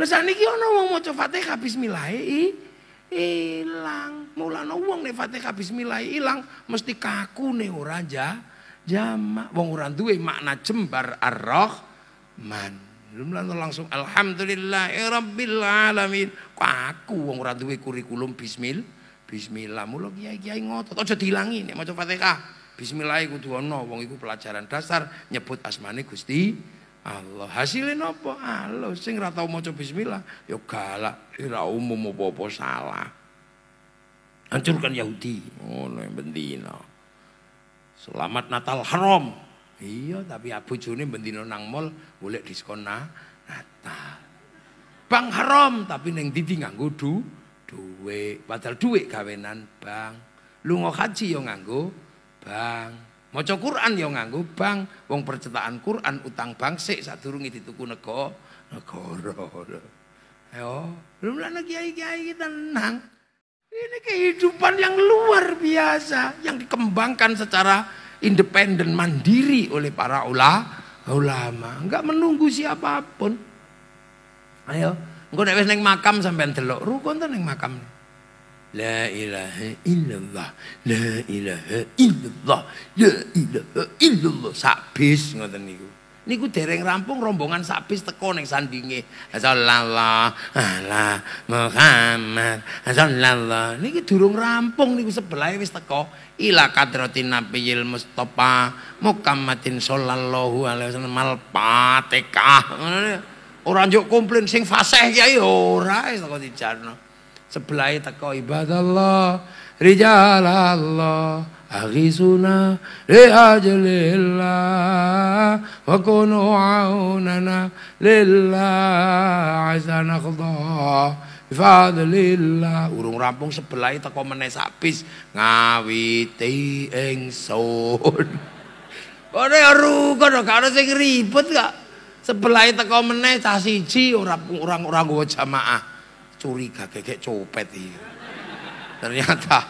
Lah saniki ana wong maca Fatihah bismillah eh, eh, ilang. Mulane wong nek Fatihah bismillah eh, ilang mesti kaku ne ora ja jamak. Wong ora duwe makna jembar ar man. Lumlan langsung alhamdulillah ya rabbil alamin. Kaku wong ora duwe kurikulum bismil bismillah. Mula kiai-kiai ngotot aja dilangi nek maca Fatihah. Bismillah kudu ana wong iku pelajaran dasar nyebut asmane Gusti Allah. Hasilin apa? Allah. Sing ratau mau coba bismillah, yo ya galak, ora umum mau popo salah. Hancurkan Yahudi. Ngono oh, yang Bendino Selamat Natal haram. Iya, tapi abu june Bendino nang mall boleh diskon na, Natal. Bang haram, tapi neng didi nganggu du duwe. Padahal duwe kawinan Bang. Lunga haji yo ya nganggo bang. Mau Quran ya nganggo bank, wong percetakan Quran utang bank sik sadurunge dituku nego, Negara. Yo, belum lana kiai-kiai kita tenang. Ini kehidupan yang luar biasa yang dikembangkan secara independen mandiri oleh para ulama. Ulama Enggak menunggu siapapun. Ayo, engko nek wis ning makam sampean delok, rukun to ning makam. La ilaha illallah. La ilaha illallah. La ilaha illallah. Sabis ngoten niku. Niku dereng rampung rombongan sabis teko ning sandinge. Sallallahu ala Muhammad. Sallallahu. Niki durung rampung niku sebelahe wis teko. Ila kadratin nabiyil Mustafa Muhammadin sallallahu alaihi wasallam al Fatihah. Ora njuk komplain sing fasih kiai ora wis teko dijarno sebelah teko ibadallah rijalallah aghisuna li ajlillah wa kunu aunana lillah asa nakhdha urung rampung sebelah teko meneh sapis ngawiti ingsun Ora rukun gak ono sing ribet gak sebelah teko meneh cah siji ora orang-orang gua jamaah curiga kayak copet iya Ternyata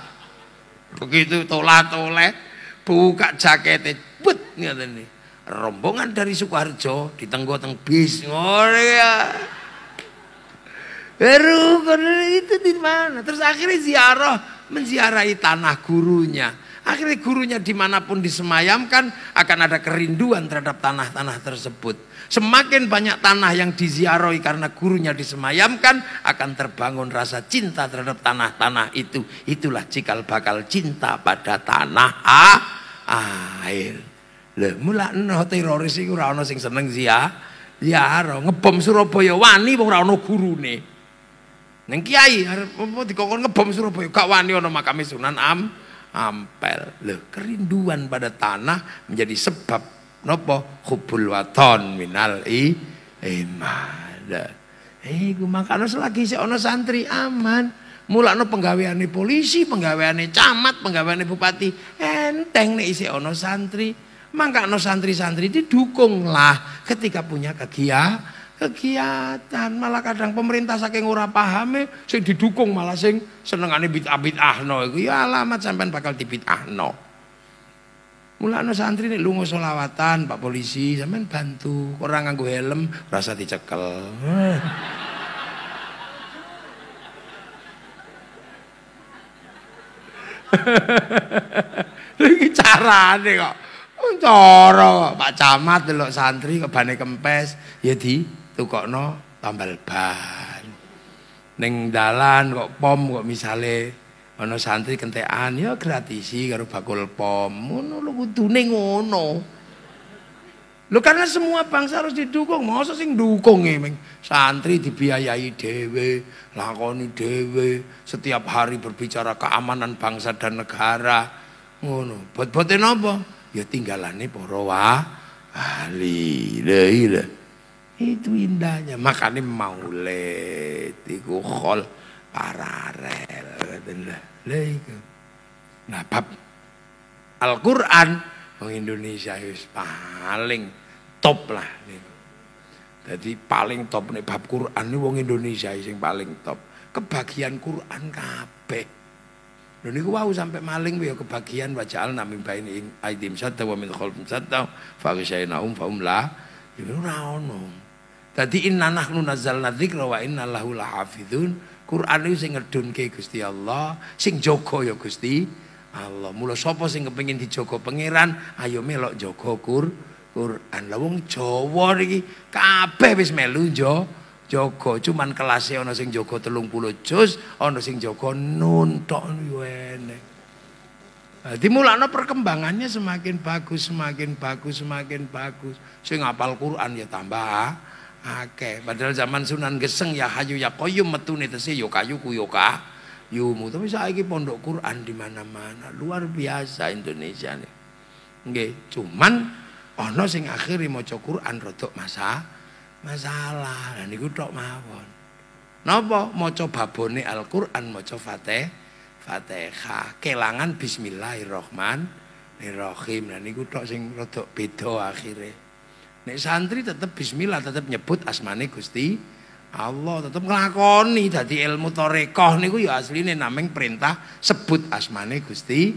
begitu tolak tolak buka jaketnya but ngerti nih Rombongan dari Sukoharjo di teng bis ngore ya. Baru itu di mana? Terus akhirnya ziarah menziarahi tanah gurunya. Akhirnya gurunya dimanapun disemayamkan akan ada kerinduan terhadap tanah-tanah tersebut. Semakin banyak tanah yang diziarahi karena gurunya disemayamkan, akan terbangun rasa cinta terhadap tanah-tanah itu. Itulah cikal bakal cinta pada tanah ah, air. Lah mula no teroris iku ora ana sing seneng zia, ziarah. Ngebom Surabaya wani wong ora ana gurune. Ning kiai arep dikon ngebom Surabaya gak wani ana makame Sunan Am. Ampel. Loh, kerinduan pada tanah menjadi sebab Napa hubul waton minal i iman. Eh, gue makanya selagi si ono santri aman. no penggaweane polisi, penggaweane camat, penggaweane bupati. Enteng nek isi ono santri. no santri-santri didukunglah ketika punya kegiatan kegiatan malah kadang pemerintah saking ora pahame sing didukung malah sing senengane bid'ah-bid'ahno iku ya alamat sampean bakal ahno. Mulane santri nek lunga solawatan Pak polisi sampean bantu, ora nganggo helm rasa dicekel. Iki carane kok. Cara Pak Camat delok santri kok bane kempes ya di tukokno tambal ban. Ning dalan kok pom kok misale ana santri kentekan ya gratisi karo bakul pom ngono lho kudune ngono lho karena semua bangsa harus didukung masa sing dukung e santri dibiayai dhewe lakoni dhewe setiap hari berbicara keamanan bangsa dan negara ngono bot-bote napa ya tinggalane para ahli lha iya itu indahnya makane maulid iku khol paralel nah bab Al-Quran orang Indonesia wis paling top lah jadi paling top nih bab Quran ini wong Indonesia yang paling top kebagian Quran kabeh Lho niku wau sampai maling ya kebagian wajal nami baini aidim sadda wa min khalfim sadda fa ghasyaynaum fa hum la ya ora tadi Dadi inna nahnu nazzalna dzikra wa inna lahu lahafizun Quran itu sing ke Gusti Allah, sing joko ya Gusti Allah. Mula sopo sing kepengin joko pangeran, ayo melok joko kur Quran. Lah wong Jawa iki kabeh wis melu jo joko, cuman kelasnya ana sing telung puluh juz, ana sing joko nun tok yo enek. dimulana perkembangannya semakin bagus, semakin bagus, semakin bagus. Sing apal Quran ya tambah akeh. Padahal zaman Sunan Geseng ya hayu ya koyum metu tesih yo kayu ku ya yumu. Tapi saiki pondok Quran di mana-mana. Luar biasa Indonesia nih. Nggih, cuman ana sing akhire maca Quran rodok masa masalah. Lah niku tok mawon. Napa maca babone Al-Qur'an maca fateh Fatihah kelangan bismillahirrahmanirrahim. Lah niku tok sing rodok beda akhirnya. Nek santri tetap bismillah, tetap nyebut asmane Gusti Allah, tetap ngelakoni dadi ilmu torekoh niku ya asline nameng perintah sebut asmane Gusti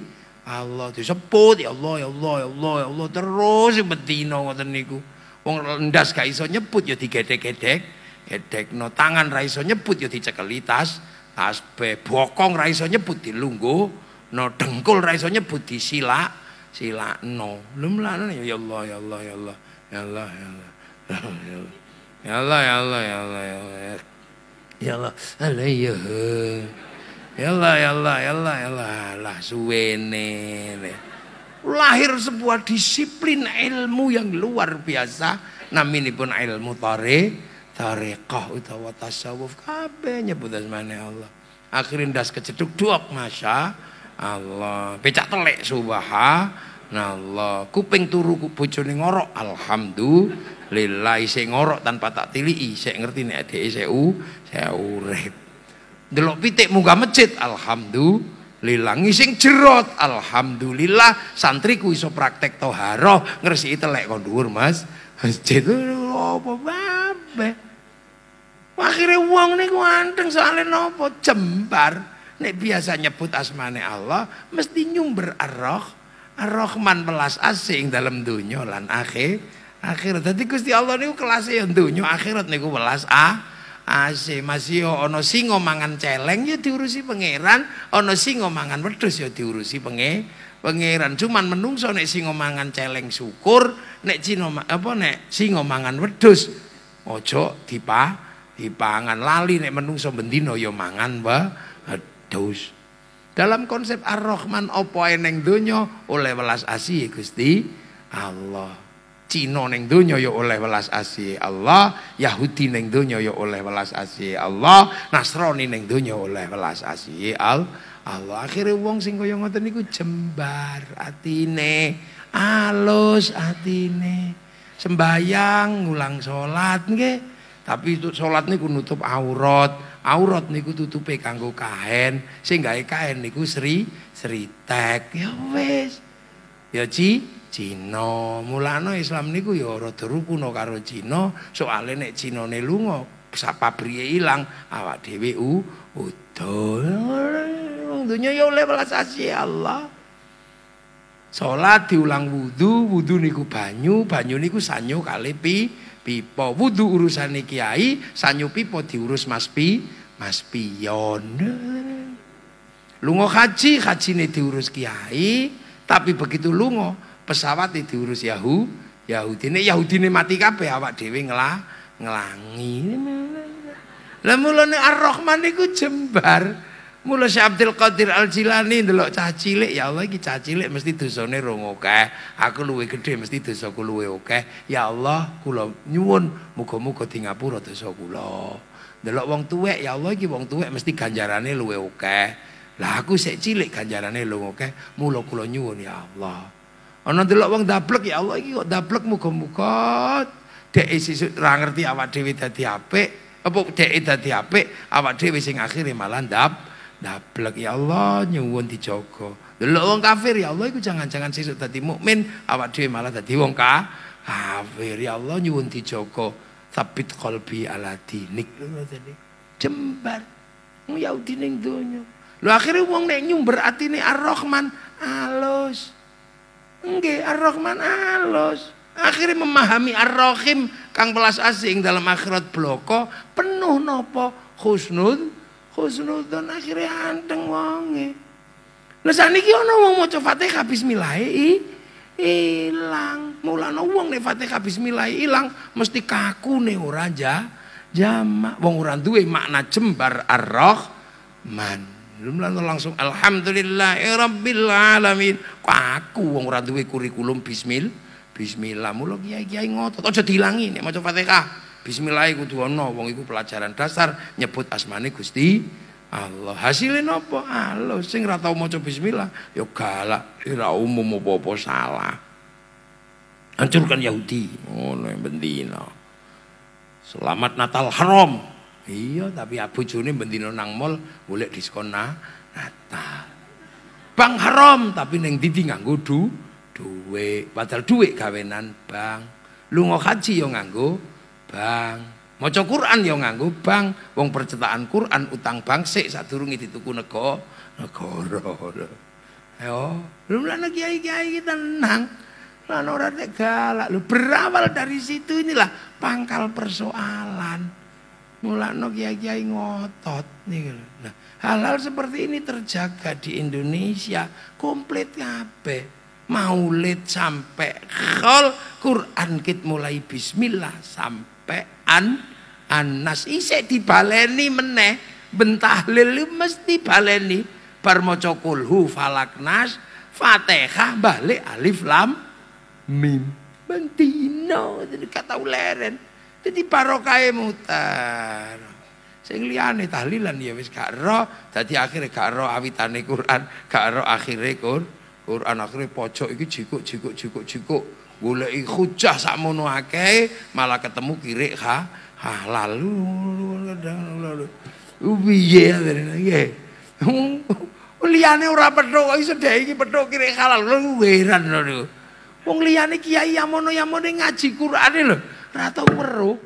Allah disebut ya Allah ya Allah ya Allah ya Allah terus betina ngoten niku. Wong ndas gak iso nyebut ya digedek-gedek, no tangan ra iso nyebut ya dicekeli tas, tasbih bokong ra iso nyebut lunggu no dengkul ra iso nyebut disilak, silakno. Lum ya Allah ya Allah ya Allah. Ya Allah, ya Allah. Ya Allah, ya Allah, ya Allah, ya Allah. Ya Allah, Ya Allah Ya, ya, ya, ya Allah, ya Allah, ya Allah, ya Allah. Ya Lah suwene. Lahir sebuah disiplin ilmu yang luar biasa. Ya ilmu tare, tarekah utawa tasawuf. Kabeh nyebut asmane Allah. Ya das keceduk duok masya Allah. Allah telek Allah Allah Kuping turu bojone ngorok. Alhamdulillah isi ngorok tanpa tak tili, isi ngerti nek adik isi e u, saya urep Delok pitik munggah masjid. Alhamdulillah ngising jerot. Alhamdulillah santriku iso praktek toharoh ngersi telek lek kondur Mas. Masjid apa babe, Akhirnya uang niku anteng soalnya nopo jembar. Nek biasa nyebut asmane Allah mesti nyumber roh. Rohman belas melas asing dalam dunia lan akhir akhirat. Tadi Gusti Allah niku kelas yang dunia akhirat niku welas A, asih masih ya ana singo mangan celeng ya diurusi pangeran, ana singo mangan wedus ya diurusi penge pangeran. Cuman menungso nek singo mangan celeng syukur, nek cino apa nek singa mangan wedhus ojo dipah dipangan lali nek menungso bendino ya mangan wedhus. Dalam konsep Ar-Rahman opo eneng dunyo oleh welas asih Gusti Allah. Cino neng dunyo ya oleh welas asih Allah, Yahudi neng dunyo ya oleh welas asih Allah, Nasrani neng dunyo oleh welas asih Al Allah. Akhirnya wong sing kaya ngoten niku jembar atine, alus atine. Sembayang, ngulang salat nggih. Tapi itu salat niku nutup aurat, aurat niku tutupi kanggo kain, sehingga gawe kain niku sri tek Ya wes Ya ci Cina. mulano Islam niku ya rada rukun karo Cina, soalnya nek Cinane lunga sapa priye ilang awak dhewe u udol. Dunya ya oleh welas asih Allah. sholat diulang wudu, wudu niku banyu, banyu niku sanyu kali pi Pipo wudu urusan kiai, sanyu pipo diurus Mas Pi, Mas Piyon. Lunga haji, nih diurus kiai, tapi begitu lunga pesawat diurus Yahu, Yahudine Yahudine mati kape, awak dewi ngelah ngelangi. Lah mulane Ar-Rahman niku jembar. Mula siap Abdul Qadir Al Jilani ndelok cah cilik ya Allah iki cah cilik mesti dosane rong akeh. Aku luwe gedhe mesti dosaku luwe akeh. Ya Allah kula nyuwun muga-muga di ngapura dosa kula. delok wong tuwek ya Allah iki wong tuwek mesti ganjarane luwe akeh. Lah aku sik cilik ganjarane luwe akeh. Mula kula nyuwun ya Allah. Ana delok wong dablek ya Allah iki kok dablek muga-muga dek e sesuk ra ngerti awak dhewe dadi apik. Apa dek e dadi apik, awak dhewe sing akhire malah dablek ya Allah nyuwun dijogo. Delok wong kafir ya Allah iku jangan-jangan sesuk dadi mukmin, awak dhewe malah dadi wong ka kafir ya Allah nyuwun dijogo. Sabit qalbi ala dinik. Jembar. Wong Yahudi ning donya. Lho akhire wong nek nyumber atine Ar-Rahman alus. Nggih, Ar-Rahman alus. Akhirnya memahami Ar-Rahim Kang belas Asing dalam akhirat bloko penuh nopo khusnul khusnudon akhirnya anteng wonge. Nah saniki ana wong maca Fatihah bismillah ilang. no wong nek Fatihah bismillah ilang mesti kaku nih ora ja jamak wong ora duwe makna jembar ar-Rahman. Lumlan langsung alhamdulillah rabbil alamin. Kaku wong ora kurikulum bismillah. Bismillah mulu kiai-kiai ngotot aja dilangi nek maca Fatihah. Bismillah kudu ana wong iku pelajaran dasar nyebut asmane Gusti Allah. Hasilnya nopo? Allah sing ora tau maca bismillah ya galak, ora ya umum apa-apa salah. Hancurkan Yahudi. Ngono oh, bendina. Selamat Natal haram. Iya, tapi abojone bendina nang mall boleh diskon na Natal. Bang haram tapi neng ndi nganggo du duwe. Padahal duwe gawenan bang. Lunga haji yo ya nganggo bank. Maca Quran ya nganggo bank, wong percetakan Quran utang bank sik sadurunge dituku nego, Negara. Ayo, belum lana kiai-kiai kita tenang. Lan ora nek galak Lu Berawal dari situ inilah pangkal persoalan. Mulano kiai-kiai ngotot nih. Nah, hal-hal seperti ini terjaga di Indonesia komplit kabeh. Maulid sampai khol Quran kit mulai bismillah sampai sampai an anas isek dibaleni meneh bentahlil mesti baleni bar maca kulhu falaknas Fatihah balik alif lam mim bentino jadi kata uleren jadi parokai e mutar sing liyane tahlilan ya wis gak ro dadi akhire gak ro awitane Quran gak ro akhire Quran Quran akhire pojok iki jikuk jikuk jikuk jikuk goleki hujah mono akeh malah ketemu kiri ha halal piye nggih liyane ora petuk kok iso dhek iki petuk kirik halal heran lho wong liyane kiai yamono mono ngaji Qur'ane lho ora tau weruh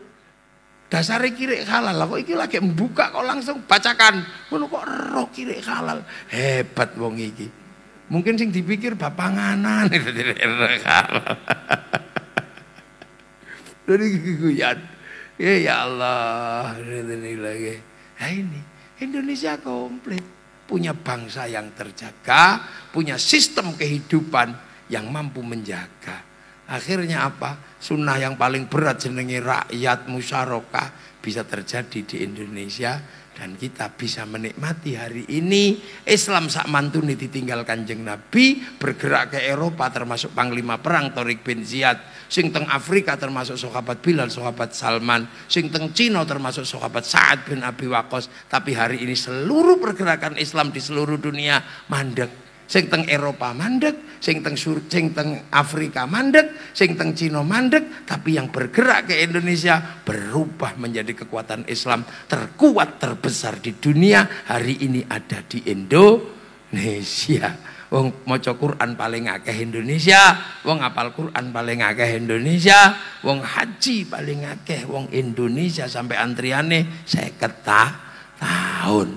dasare kirik halal lah kok iki lagi mbuka kok langsung bacakan ngono kok ero kiri halal hebat wong iki Mungkin sing dipikir bapak panganan itu Dari guyon. Ya ya Allah, lagi. Nah ini Indonesia komplit punya bangsa yang terjaga, punya sistem kehidupan yang mampu menjaga. Akhirnya apa? Sunnah yang paling berat jenenge rakyat musyarakah bisa terjadi di Indonesia dan kita bisa menikmati hari ini Islam sak mantuni ditinggal kanjeng Nabi bergerak ke Eropa termasuk panglima perang Torik bin Ziyad sing teng Afrika termasuk sahabat Bilal sahabat Salman sing teng Cina termasuk sahabat Sa'ad bin Abi Waqqas tapi hari ini seluruh pergerakan Islam di seluruh dunia mandek sing teng Eropa mandek, sing teng Sur, sing teng Afrika mandek, sing teng Cina mandek, tapi yang bergerak ke Indonesia berubah menjadi kekuatan Islam terkuat terbesar di dunia hari ini ada di Indonesia. Wong maca Quran paling akeh Indonesia, wong apal Quran paling akeh Indonesia, wong haji paling akeh wong Indonesia sampai antriane 50 tahun.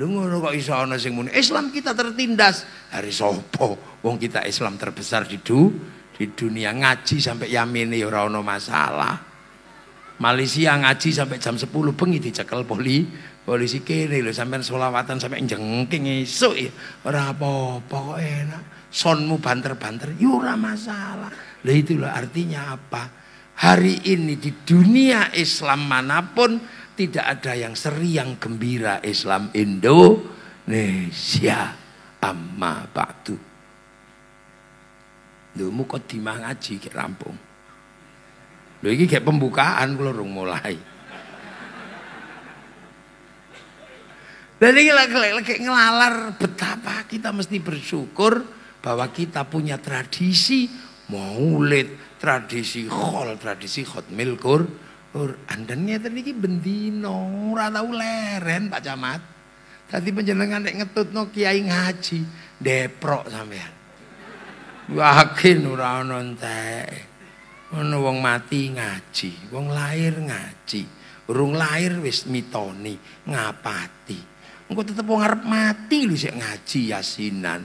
Lu ngono kok iso ana sing muni Islam kita tertindas. Hari sopo wong kita Islam terbesar di du, di dunia ngaji sampai yamin ya ora ana masalah. Malaysia ngaji sampai jam 10 bengi dicekel poli polisi kene lho sampean selawatan sampai jengking esuk ya ora apa-apa kok enak. Sonmu banter-banter ya ora masalah. Lah itulah artinya apa? Hari ini di dunia Islam manapun tidak ada yang seri yang gembira Islam Indonesia. Amma lu kok dimah ngaji ke rampung. lu ini kayak pembukaan lu rung mulai. Jadi ini lagi ngelalar betapa kita mesti bersyukur bahwa kita punya tradisi maulid, tradisi khol, tradisi khotmil Qur'an Or Anden ngeten iki bendino, ora tau leren Pak Camat. Tadi panjenengan nek ngetutno kiai ngaji, deprok sampean. Yakin ora ana entek. Ana wong mati ngaji, wong lahir ngaji, urung lahir wis mitoni, ngapati. Engko tetep wong arep mati lho sik ngaji yasinan.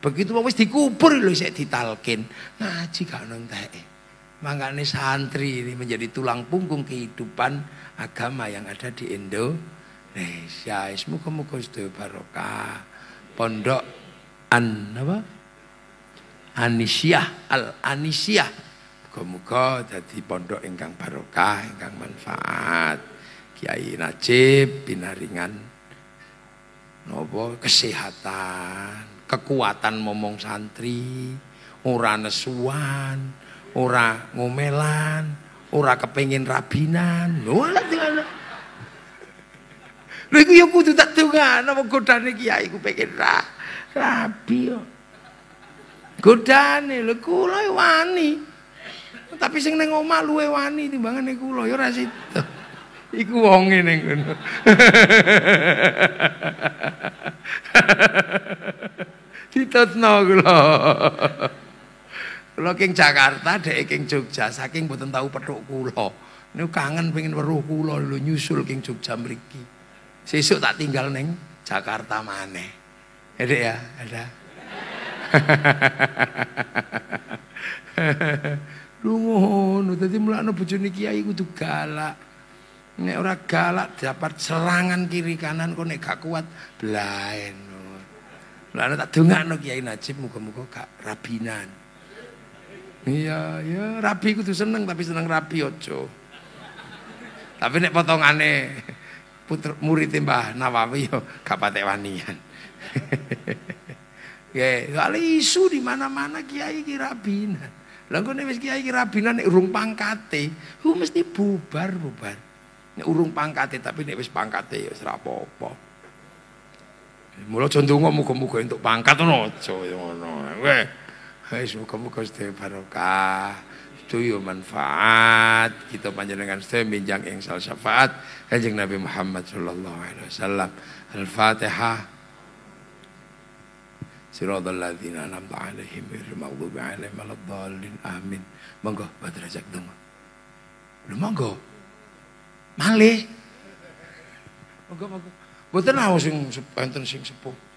Begitu wong wis dikubur lho sik ditalkin, ngaji gak ono ini santri ini menjadi tulang punggung kehidupan agama yang ada di Indo. Indonesia. Semoga-moga sudah barokah. Pondok an apa? Anisiah al Anisiah. Moga-moga jadi pondok ingkang barokah, ingkang manfaat. Kiai Najib binaringan nopo kesehatan, kekuatan momong santri, ora nesuan, ora ngomelan, ora kepengin rabinan. Lho ana dingana. Lho iku ya kudu tak dongano wong godane kiai ku pengen ra rabi yo. Godane lho kula wani. Tapi sing ning omah luwe wani timbangane kula ya ora sida. Iku wonge ning ngono. Ditutno kula. Kalau king Jakarta, dek king Jogja, saking buatan tahu petuk kulo. kangen pengen weruh kulo, lu nyusul king Jogja meriki, Sesuk tak tinggal neng, Jakarta mana? Ya, ada ya, ada. Lu tadi mulai nopo cuni kiai kudu galak. Nek ora galak dapat serangan kiri kanan kok nek gak kuat blaen. Lah tak dongakno Kiai Najib muga-muga gak rabinan. Iya, ya rabi kudu seneng tapi seneng rapi ojo. Tapi nek potongane putra murid Mbah Nawawi yo ya, gak patek wanian. Ya, kali isu di mana-mana kiai ki rabinan. Lah engko nek wis kiai ki rabinan nek urung pangkate, ku mesti bubar-bubar. Nek urung pangkate tapi nek wis pangkate ya ora apa-apa. Mula aja ndonga muga-muga entuk pangkat ngono aja ya ngono. Semoga-moga sedaya barokah tuyu manfaat Kita panjenengan sedaya Minjang ing syafaat Kanjeng Nabi Muhammad Sallallahu Alaihi Wasallam Al-Fatihah صراط ladzina أنعمت alaihim غير المغضوب alaihim ولا الضالين آمين monggo buat rajak dongo lu monggo malih monggo monggo boten awas sing sing sepuh